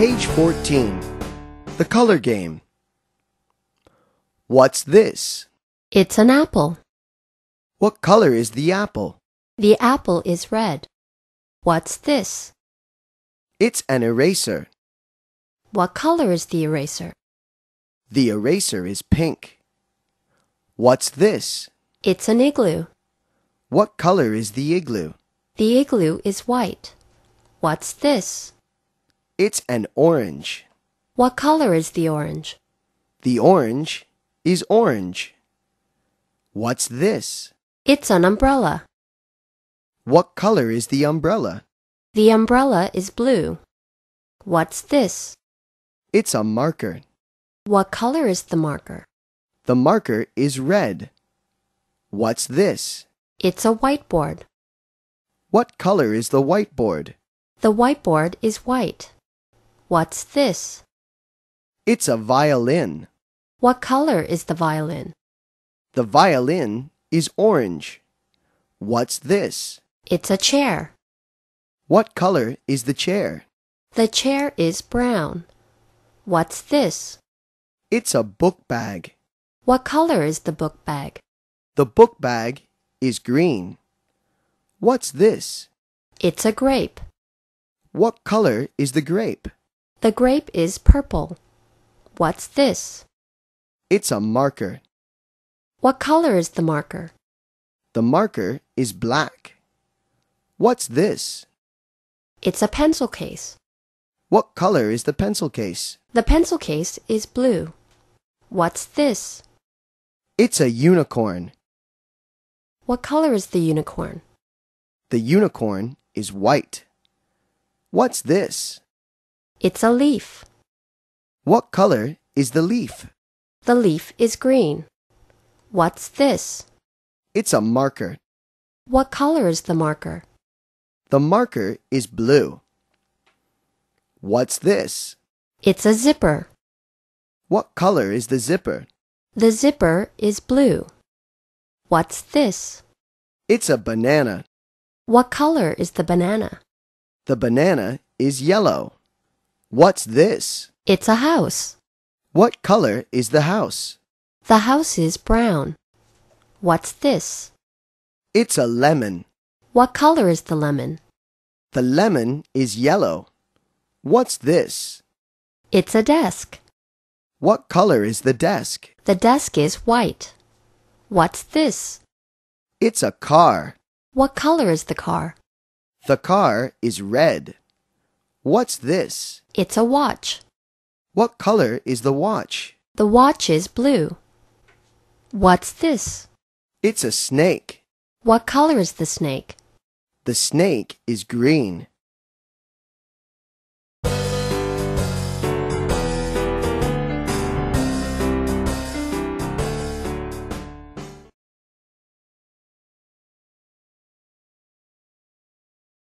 page 14. The color game. What's this? It's an apple. What color is the apple? The apple is red. What's this? It's an eraser. What color is the eraser? The eraser is pink. What's this? It's an igloo. What color is the igloo? The igloo is white. What's this? It's an orange. What color is the orange? The orange is orange. What's this? It's an umbrella. What color is the umbrella? The umbrella is blue. What's this? It's a marker. What color is the marker? The marker is red. What's this? It's a whiteboard. What color is the whiteboard? The whiteboard is white. What's this? It's a violin. What color is the violin? The violin is orange. What's this? It's a chair. What color is the chair? The chair is brown. What's this? It's a book bag. What color is the book bag? The book bag is green. What's this? It's a grape. What color is the grape? The grape is purple. What's this? It's a marker. What color is the marker? The marker is black. What's this? It's a pencil case. What color is the pencil case? The pencil case is blue. What's this? It's a unicorn. What color is the unicorn? The unicorn is white. What's this? It's a leaf. What color is the leaf? The leaf is green. What's this? It's a marker. What color is the marker? The marker is blue. What's this? It's a zipper. What color is the zipper? The zipper is blue. What's this? It's a banana. What color is the banana? The banana is yellow. What's this? It's a house. What color is the house? The house is brown. What's this? It's a lemon. What color is the lemon? The lemon is yellow. What's this? It's a desk. What color is the desk? The desk is white. What's this? It's a car. What color is the car? The car is red. What's this? It's a watch. What color is the watch? The watch is blue. What's this? It's a snake. What color is the snake? The snake is green.